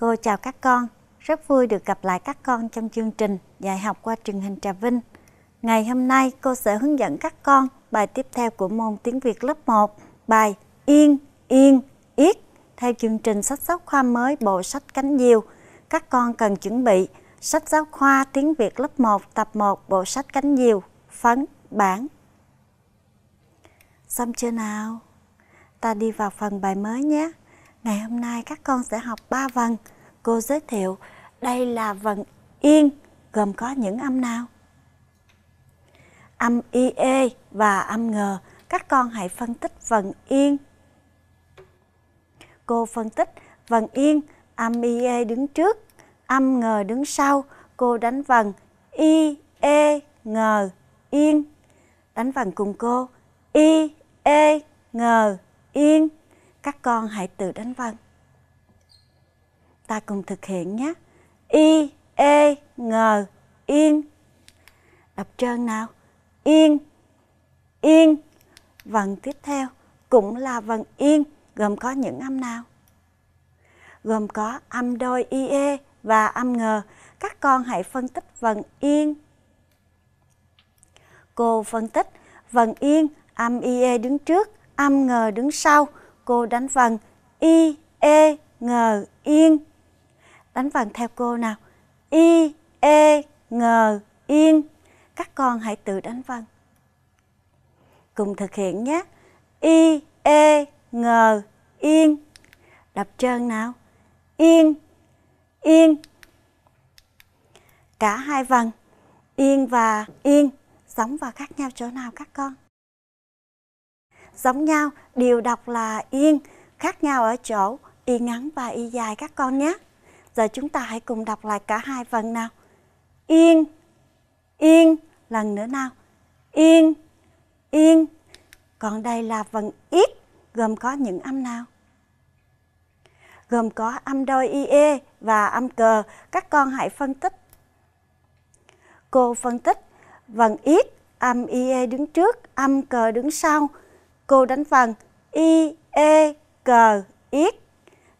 Cô chào các con, rất vui được gặp lại các con trong chương trình dạy học qua truyền hình Trà Vinh. Ngày hôm nay cô sẽ hướng dẫn các con bài tiếp theo của môn tiếng Việt lớp 1, bài Yên, Yên, Yết theo chương trình sách giáo khoa mới bộ sách Cánh Diều. Các con cần chuẩn bị sách giáo khoa tiếng Việt lớp 1 tập 1 bộ sách Cánh Diều, phấn, bản. Xong chưa nào? Ta đi vào phần bài mới nhé. Ngày hôm nay các con sẽ học 3 vần. Cô giới thiệu đây là vần yên gồm có những âm nào? Âm IE và âm ngờ Các con hãy phân tích vần yên. Cô phân tích vần yên, âm IE đứng trước, âm ngờ đứng sau. Cô đánh vần I, E, G, yên. Đánh vần cùng cô. I, ngờ G, yên các con hãy tự đánh vần. Ta cùng thực hiện nhé. Y, E, N, yên. Đọc trơn nào. Yên, yên. Vần tiếp theo cũng là vần yên, gồm có những âm nào? Gồm có âm đôi e và âm ngờ. Các con hãy phân tích vần yên. Cô phân tích vần yên, âm e đứng trước, âm ngờ đứng sau cô đánh vần y e ngờ yên đánh vần theo cô nào y e ngờ yên các con hãy tự đánh vần cùng thực hiện nhé y e ngờ yên đập trơn nào yên yên cả hai vần yên và yên giống và khác nhau chỗ nào các con giống nhau, điều đọc là yên, khác nhau ở chỗ y ngắn và y dài các con nhé. Giờ chúng ta hãy cùng đọc lại cả hai phần nào. Yên, yên, lần nữa nào. Yên, yên. Còn đây là phần ít, gồm có những âm nào? Gồm có âm đôi IE và âm cờ. Các con hãy phân tích. Cô phân tích phần ít, âm IE đứng trước, âm cờ đứng sau Cô đánh vần I, E, G, X.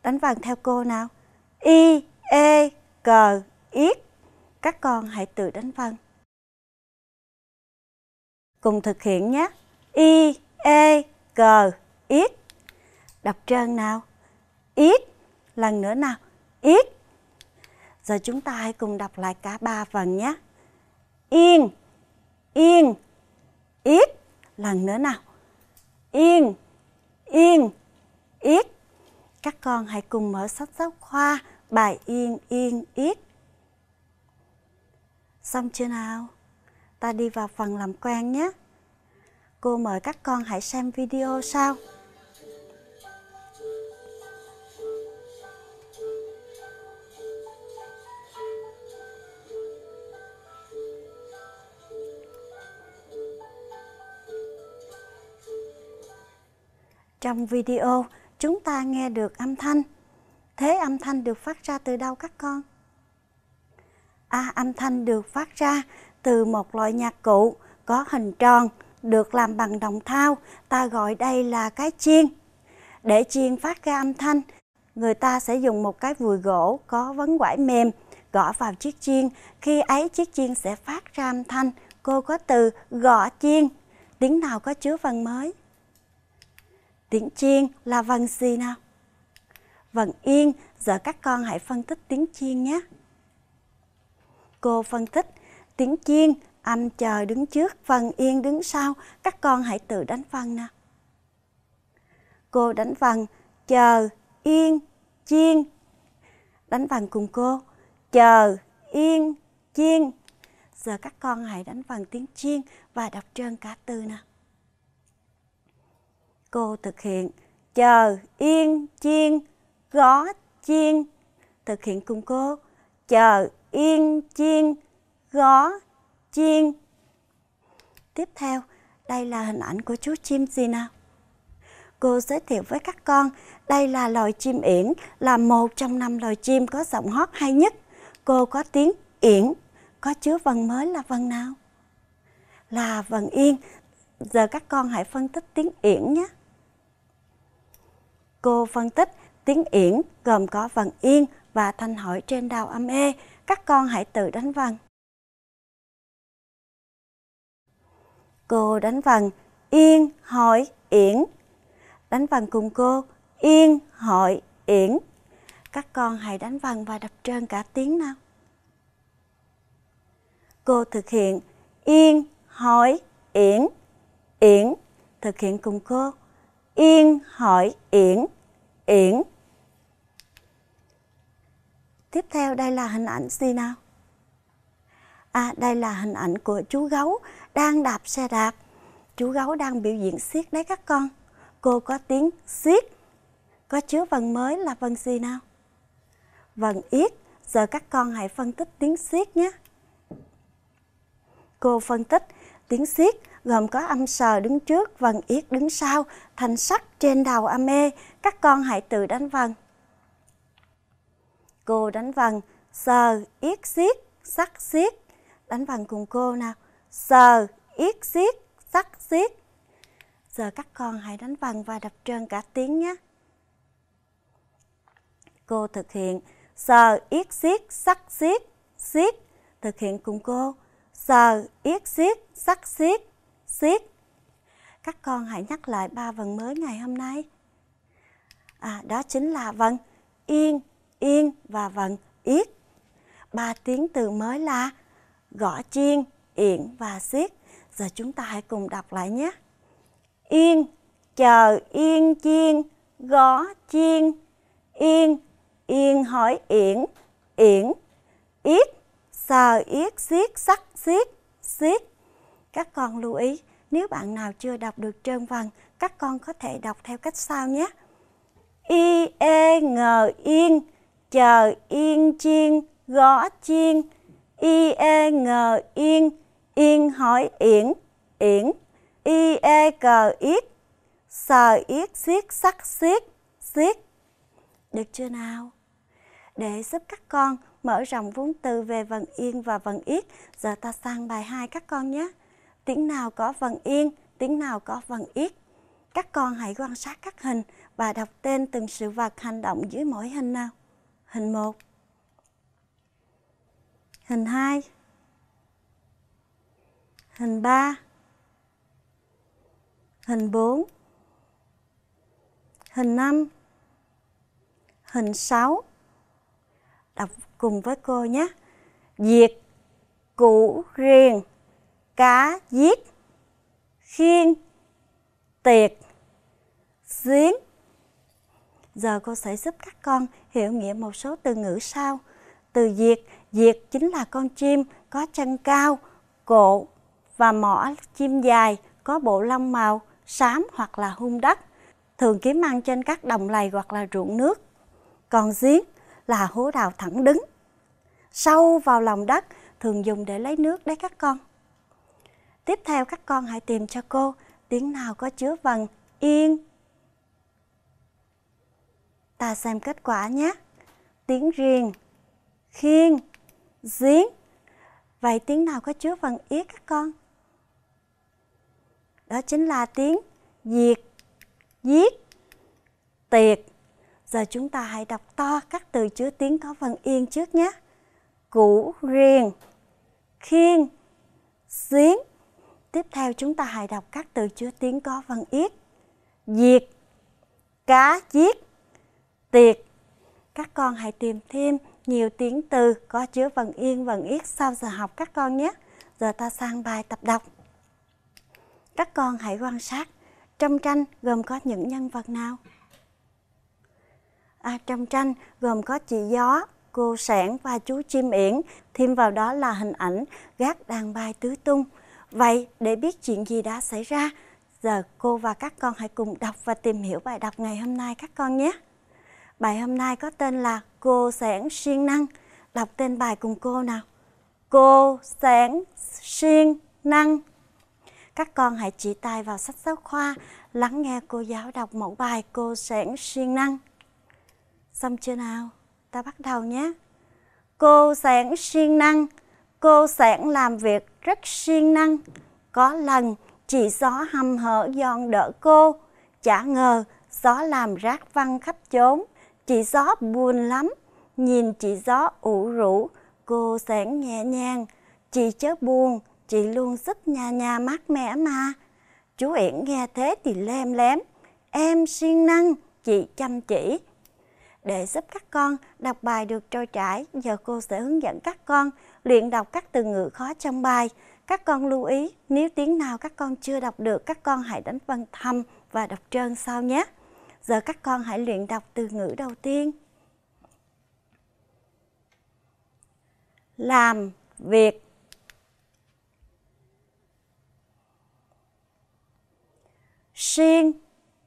Đánh vần theo cô nào. I, E, G, X. Các con hãy tự đánh vần. Cùng thực hiện nhé. I, E, G, X. Đọc trơn nào. X. Lần nữa nào. X. Giờ chúng ta hãy cùng đọc lại cả ba phần nhé. Yên, yên, ít. Lần nữa nào yên yên yết các con hãy cùng mở sách giáo khoa bài yên yên yết xong chưa nào ta đi vào phần làm quen nhé cô mời các con hãy xem video sau trong video chúng ta nghe được âm thanh. Thế âm thanh được phát ra từ đâu các con? À, âm thanh được phát ra từ một loại nhạc cụ có hình tròn, được làm bằng đồng thau, ta gọi đây là cái chiên. Để chiên phát ra âm thanh, người ta sẽ dùng một cái vùi gỗ có vấn quải mềm gõ vào chiếc chiên, khi ấy chiếc chiên sẽ phát ra âm thanh. Cô có từ gõ chiên, tiếng nào có chứa phần mới? Tiếng chiên là vần gì nào? Vần yên, giờ các con hãy phân tích tiếng chiên nhé. Cô phân tích tiếng chiên, anh chờ đứng trước, vần yên đứng sau. Các con hãy tự đánh vần nào. Cô đánh vần chờ, yên, chiên. Đánh vần cùng cô. Chờ, yên, chiên. Giờ các con hãy đánh vần tiếng chiên và đọc trơn cả từ nào. Cô thực hiện chờ yên chiên gõ chiên. Thực hiện cùng cô chờ yên chiên gõ chiên. Tiếp theo, đây là hình ảnh của chú chim gì nào? Cô giới thiệu với các con, đây là loài chim yển, là một trong năm loài chim có giọng hót hay nhất. Cô có tiếng yển, có chứa vần mới là vần nào? Là vần yên. Giờ các con hãy phân tích tiếng yển nhé. Cô phân tích tiếng Yển gồm có vần yên và thanh hỏi trên đầu âm e. Các con hãy tự đánh vần. Cô đánh vần yên hỏi yển. Đánh vần cùng cô yên hỏi yển. Các con hãy đánh vần và đập trơn cả tiếng nào. Cô thực hiện yên hỏi yển. Yển thực hiện cùng cô Yên hỏi Yển, Yển. Tiếp theo đây là hình ảnh gì nào? À, đây là hình ảnh của chú gấu đang đạp xe đạp. Chú gấu đang biểu diễn siết đấy các con. Cô có tiếng siết. Có chứa vần mới là vần gì nào? Vần yết. Giờ các con hãy phân tích tiếng siết nhé. Cô phân tích tiếng siết gồm có âm sờ đứng trước, vần yết đứng sau, thành sắc trên đầu âm mê. Các con hãy tự đánh vần. Cô đánh vần, sờ, yết xiết, sắc xiết. Đánh vần cùng cô nào. Sờ, yết xiết, sắc xiết. Giờ các con hãy đánh vần và đập trơn cả tiếng nhé. Cô thực hiện sờ, yết xiết, sắc xiết, xiết. Thực hiện cùng cô. Sờ, yết xiết, sắc xiết xiết các con hãy nhắc lại ba vần mới ngày hôm nay à, đó chính là vần yên yên và vần yết ba tiếng từ mới là gõ chiên yện và xiết giờ chúng ta hãy cùng đọc lại nhé yên chờ yên chiên gõ chiên yên yên hỏi yển yển yết sờ yết xiết sắc xiết xiết các con lưu ý nếu bạn nào chưa đọc được trơn văn, các con có thể đọc theo cách sau nhé. Y, E, Ngờ, Yên, chờ Yên, Chiên, gõ Chiên, Y, E, Ngờ, Yên, Yên hỏi Yển, Yển, Y, E, Cờ, Yết, sờ yết xiết sắc xiết xiết được chưa nào để giúp các con mở rộng vốn từ về vần yên và vần yết giờ ta sang bài 2 các con nhé tiếng nào có vần yên, tiếng nào có vần ít. Các con hãy quan sát các hình và đọc tên từng sự vật hành động dưới mỗi hình nào. Hình 1 Hình 2 Hình 3 Hình 4 Hình 5 Hình 6 Đọc cùng với cô nhé. Diệt, củ, riêng, cá giết khiên tiệc giếng giờ cô sẽ giúp các con hiểu nghĩa một số từ ngữ sau từ diệt diệt chính là con chim có chân cao cổ và mỏ chim dài có bộ lông màu xám hoặc là hung đất thường kiếm ăn trên các đồng lầy hoặc là ruộng nước còn giếng là hố đào thẳng đứng sâu vào lòng đất thường dùng để lấy nước đấy các con Tiếp theo các con hãy tìm cho cô tiếng nào có chứa vần yên. Ta xem kết quả nhé. Tiếng riêng, khiên, giếng. Vậy tiếng nào có chứa vần yết các con? Đó chính là tiếng diệt, giết, tiệt. Giờ chúng ta hãy đọc to các từ chứa tiếng có vần yên trước nhé. Củ riêng, khiên, giếng. Tiếp theo chúng ta hãy đọc các từ chứa tiếng có văn yết. Diệt, cá giết, tiệt Các con hãy tìm thêm nhiều tiếng từ có chứa vần yên, vần yết sau giờ học các con nhé. Giờ ta sang bài tập đọc. Các con hãy quan sát trong tranh gồm có những nhân vật nào? À, trong tranh gồm có chị Gió, cô Sẻn và chú Chim Yển, thêm vào đó là hình ảnh gác đàn bài tứ tung. Vậy để biết chuyện gì đã xảy ra, giờ cô và các con hãy cùng đọc và tìm hiểu bài đọc ngày hôm nay các con nhé. Bài hôm nay có tên là Cô Sẻn Siêng Năng. Đọc tên bài cùng cô nào. Cô Sẻn Siêng Năng. Các con hãy chỉ tay vào sách giáo khoa, lắng nghe cô giáo đọc mẫu bài Cô Sẻn Siêng Năng. Xong chưa nào? Ta bắt đầu nhé. Cô Sẻn Siêng Năng Cô sẵn làm việc rất siêng năng. Có lần chị gió hầm hở giòn đỡ cô. Chả ngờ gió làm rác văng khắp chốn. Chị gió buồn lắm. Nhìn chị gió ủ rũ, cô sẵn nhẹ nhàng. Chị chớ buồn, chị luôn giúp nhà nhà mát mẻ mà. Chú Yển nghe thế thì lem lém. Em siêng năng, chị chăm chỉ để giúp các con đọc bài được trôi trải. Giờ cô sẽ hướng dẫn các con luyện đọc các từ ngữ khó trong bài. Các con lưu ý, nếu tiếng nào các con chưa đọc được, các con hãy đánh vân thăm và đọc trơn sau nhé. Giờ các con hãy luyện đọc từ ngữ đầu tiên. Làm việc siêng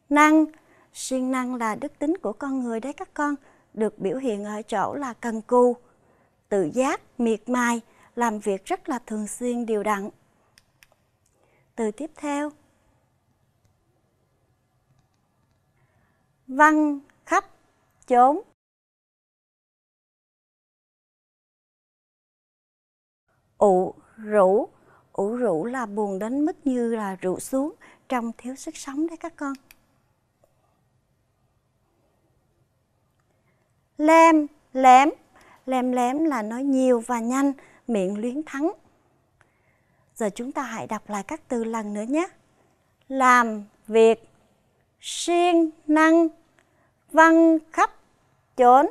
năng siêng năng là đức tính của con người đấy các con, được biểu hiện ở chỗ là cần cù, tự giác, miệt mài, làm việc rất là thường xuyên đều đặn. Từ tiếp theo. Văn, khắp, chốn. ủ rũ ủ rũ là buồn đến mức như là rượu xuống trong thiếu sức sống đấy các con lem lém lem lém là nói nhiều và nhanh miệng luyến thắng giờ chúng ta hãy đọc lại các từ lần nữa nhé làm việc siêng năng văn khắp chốn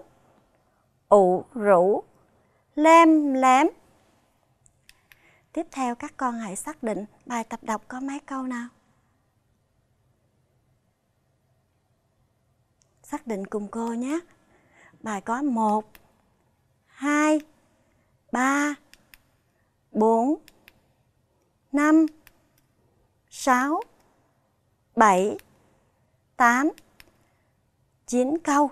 ủ rũ lem lém tiếp theo các con hãy xác định bài tập đọc có mấy câu nào xác định cùng cô nhé bài có 1, 2, 3, 4, 5, 6, 7, 8, 9 câu.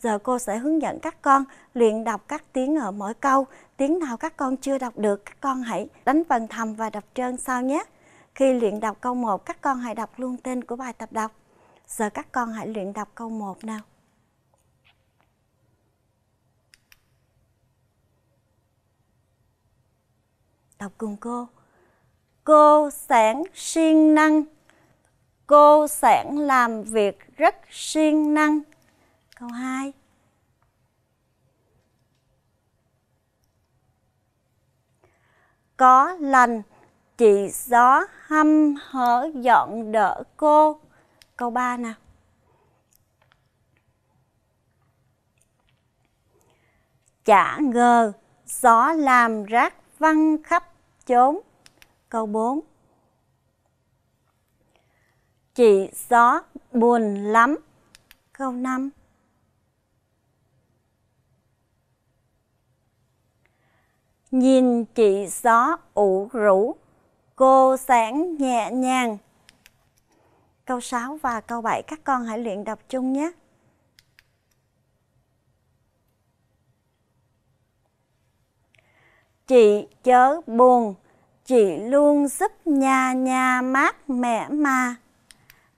Giờ cô sẽ hướng dẫn các con luyện đọc các tiếng ở mỗi câu. Tiếng nào các con chưa đọc được, các con hãy đánh phần thầm và đọc trơn sau nhé. Khi luyện đọc câu 1, các con hãy đọc luôn tên của bài tập đọc. Giờ các con hãy luyện đọc câu 1 nào. Đọc cùng cô. Cô sẵn siêng năng. Cô sẵn làm việc rất siêng năng. Câu 2. Có lành, chị gió hâm hở dọn đỡ cô. Câu 3 nè Chả ngờ gió làm rác văng khắp chốn. Câu 4 Chị gió buồn lắm. Câu 5 Nhìn chị gió ủ rũ, cô sáng nhẹ nhàng. Câu 6 và câu 7 các con hãy luyện đọc chung nhé. chị chớ buồn, chị luôn giúp nhà nhà mát mẻ mà.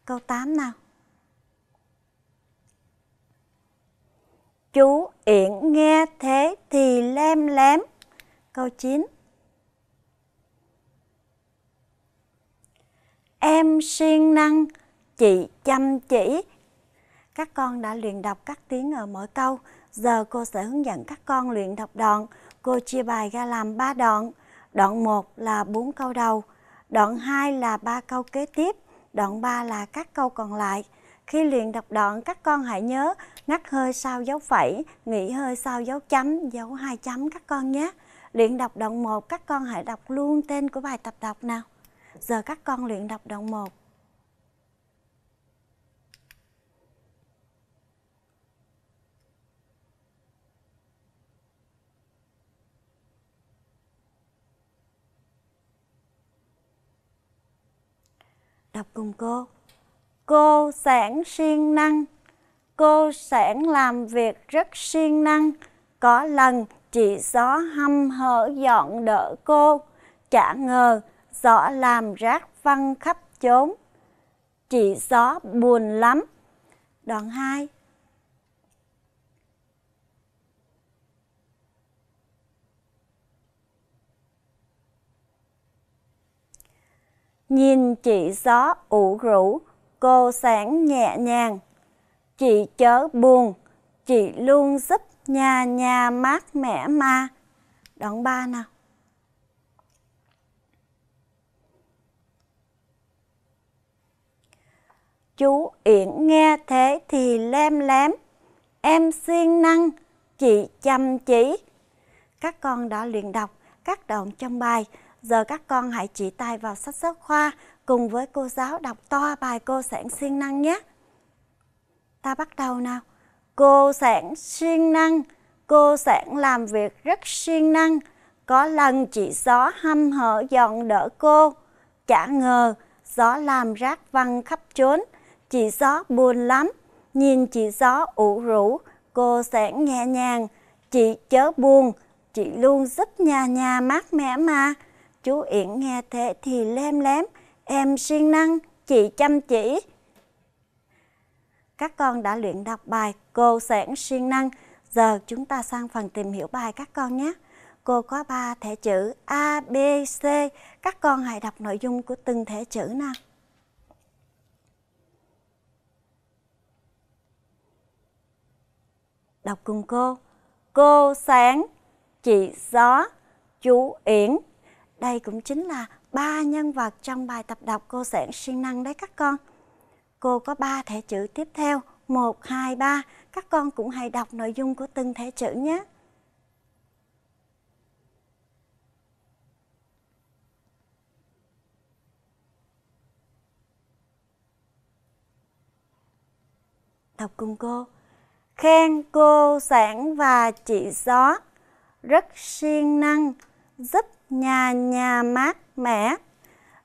Câu 8 nào. Chú Yển nghe thế thì lem lém. Câu 9. Em siêng năng, chị chăm chỉ. Các con đã luyện đọc các tiếng ở mỗi câu. Giờ cô sẽ hướng dẫn các con luyện đọc đoạn cô chia bài ra làm 3 đoạn. Đoạn 1 là 4 câu đầu, đoạn 2 là 3 câu kế tiếp, đoạn 3 là các câu còn lại. Khi luyện đọc đoạn, các con hãy nhớ ngắt hơi sau dấu phẩy, nghỉ hơi sau dấu chấm, dấu hai chấm các con nhé. Luyện đọc đoạn 1, các con hãy đọc luôn tên của bài tập đọc nào. Giờ các con luyện đọc đoạn 1. Đọc cùng cô. Cô sản siêng năng. Cô sản làm việc rất siêng năng. Có lần chị gió hâm hở dọn đỡ cô. Chả ngờ gió làm rác văng khắp chốn. Chị gió buồn lắm. Đoạn 2 Nhìn chị gió ủ rũ, cô sáng nhẹ nhàng. Chị chớ buồn, chị luôn giúp nhà nhà mát mẻ ma Đoạn ba nào. Chú Yển nghe thế thì lem lém. Em siêng năng, chị chăm chỉ. Các con đã luyện đọc các đoạn trong bài Giờ các con hãy chỉ tay vào sách giáo khoa cùng với cô giáo đọc to bài cô sản siêng năng nhé. Ta bắt đầu nào. Cô sản siêng năng, cô sản làm việc rất siêng năng. Có lần chị gió hâm hở dọn đỡ cô. Chả ngờ gió làm rác văng khắp trốn. Chị gió buồn lắm, nhìn chị gió ủ rũ, cô sản nhẹ nhàng. Chị chớ buồn, chị luôn giúp nhà nhà mát mẻ mà. Chú Yển nghe thế thì lem lém, em siêng năng, chị chăm chỉ. Các con đã luyện đọc bài Cô Sẻn siêng năng. Giờ chúng ta sang phần tìm hiểu bài các con nhé. Cô có 3 thể chữ A, B, C. Các con hãy đọc nội dung của từng thể chữ nào. Đọc cùng cô. Cô sáng, chị gió, chú Yển, đây cũng chính là ba nhân vật trong bài tập đọc cô sản siêng năng đấy các con. Cô có ba thẻ chữ tiếp theo, 1, 2, 3. Các con cũng hãy đọc nội dung của từng thẻ chữ nhé. Đọc cùng cô. Khen cô sản và chị gió rất siêng năng, giúp nhà nhà mát mẻ.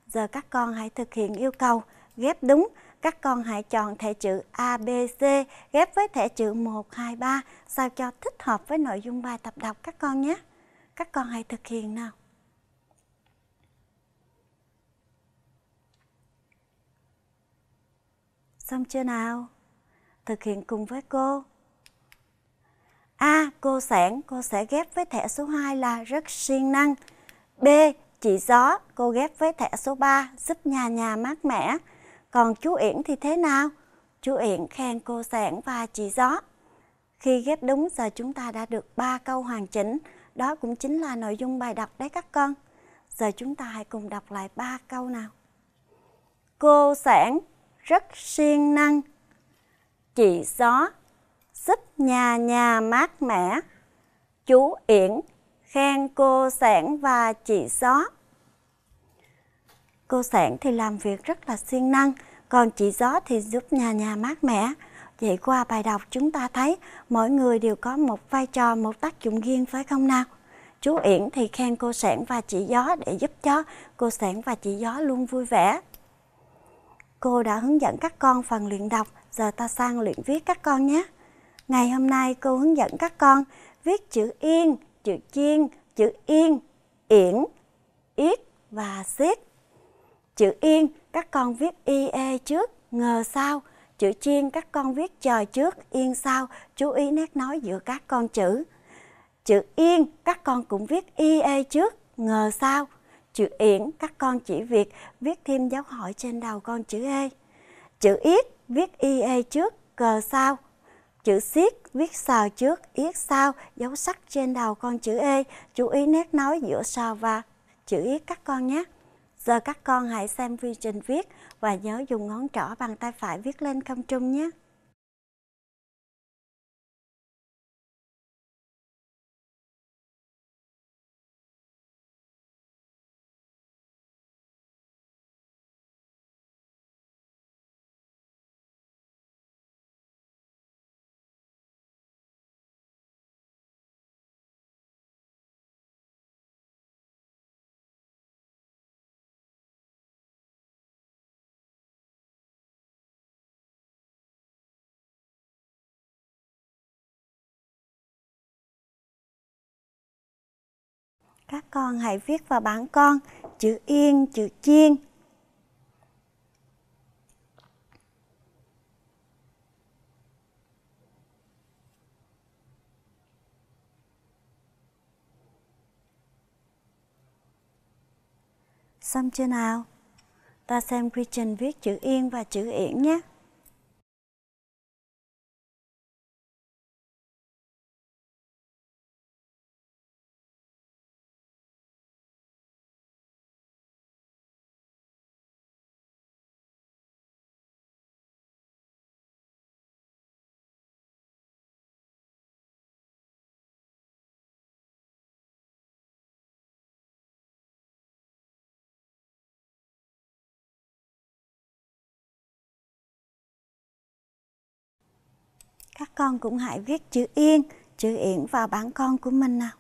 Giờ các con hãy thực hiện yêu cầu ghép đúng. Các con hãy chọn thẻ chữ ABC ghép với thẻ chữ 123 sao cho thích hợp với nội dung bài tập đọc các con nhé. Các con hãy thực hiện nào. Xong chưa nào? Thực hiện cùng với cô. A. cô sản, cô sẽ ghép với thẻ số 2 là rất siêng năng. B. Chị gió, cô ghép với thẻ số 3, giúp nhà nhà mát mẻ. Còn chú Yển thì thế nào? Chú Yển khen cô sản và chị gió. Khi ghép đúng giờ chúng ta đã được 3 câu hoàn chỉnh. Đó cũng chính là nội dung bài đọc đấy các con. Giờ chúng ta hãy cùng đọc lại 3 câu nào. Cô sản rất siêng năng. Chị gió giúp nhà nhà mát mẻ. Chú Yển khen cô Sản và chị Gió. Cô Sản thì làm việc rất là siêng năng, còn chị Gió thì giúp nhà nhà mát mẻ. Vậy qua bài đọc chúng ta thấy mỗi người đều có một vai trò, một tác dụng riêng phải không nào? Chú Yển thì khen cô Sản và chị Gió để giúp cho cô Sản và chị Gió luôn vui vẻ. Cô đã hướng dẫn các con phần luyện đọc, giờ ta sang luyện viết các con nhé. Ngày hôm nay cô hướng dẫn các con viết chữ yên chữ chiên, chữ yên, yển, yết và xiết. Chữ yên các con viết y e trước, ngờ sau. Chữ chiên các con viết chờ trước, yên sau. Chú ý nét nói giữa các con chữ. Chữ yên các con cũng viết y e trước, ngờ sau. Chữ yển các con chỉ việc viết thêm dấu hỏi trên đầu con chữ e. Chữ yết viết y e trước, cờ sau chữ siết viết sao trước yết sao dấu sắc trên đầu con chữ e chú ý nét nói giữa sao và chữ yết các con nhé giờ các con hãy xem quy trình viết và nhớ dùng ngón trỏ bằng tay phải viết lên không trung nhé Các con hãy viết vào bảng con chữ yên, chữ chiên. Xong chưa nào? Ta xem quy trình viết chữ yên và chữ yển nhé. các con cũng hãy viết chữ yên chữ yển vào bảng con của mình nào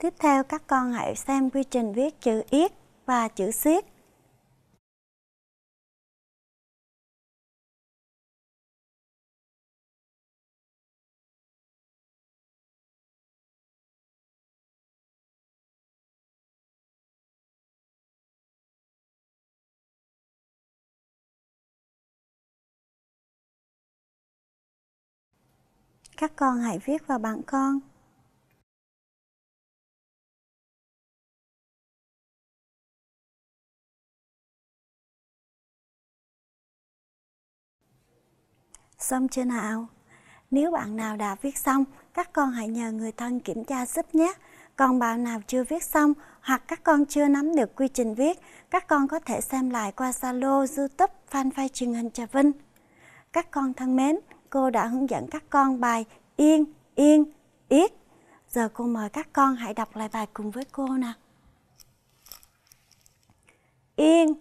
Tiếp theo các con hãy xem quy trình viết chữ yết và chữ xiết. các con hãy viết vào bảng con. Xong chưa nào? Nếu bạn nào đã viết xong, các con hãy nhờ người thân kiểm tra giúp nhé. Còn bạn nào chưa viết xong hoặc các con chưa nắm được quy trình viết, các con có thể xem lại qua Zalo, YouTube, fanpage truyền hình Trà Vinh. Các con thân mến, cô đã hướng dẫn các con bài Yên, Yên, Yết. Giờ cô mời các con hãy đọc lại bài cùng với cô nè. Yên,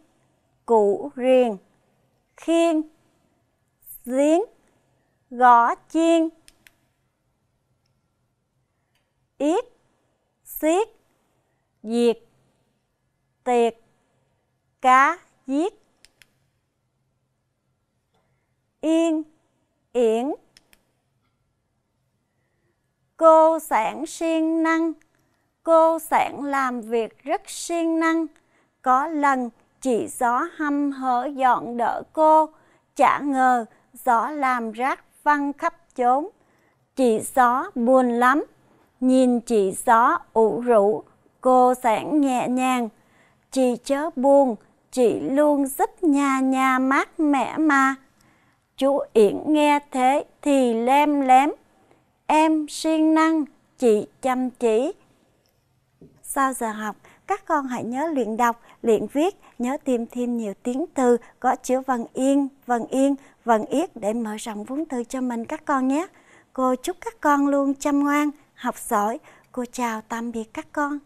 cụ riền, khiên, giếng, gõ chiên. Yết, xiết, diệt, tiệc, cá, giết. Yên, yển cô sản siêng năng cô sản làm việc rất siêng năng có lần chị gió hăm hở dọn đỡ cô chả ngờ gió làm rác văng khắp chốn chị gió buồn lắm nhìn chị gió ủ rũ cô sản nhẹ nhàng chị chớ buồn chị luôn giúp nhà nhà mát mẻ mà Chú Yển nghe thế thì lem lém. Em siêng năng, chị chăm chỉ. Sau giờ học, các con hãy nhớ luyện đọc, luyện viết, nhớ tìm thêm nhiều tiếng từ có chữ vần yên, vần yên, vần yết để mở rộng vốn từ cho mình các con nhé. Cô chúc các con luôn chăm ngoan, học giỏi. Cô chào tạm biệt các con.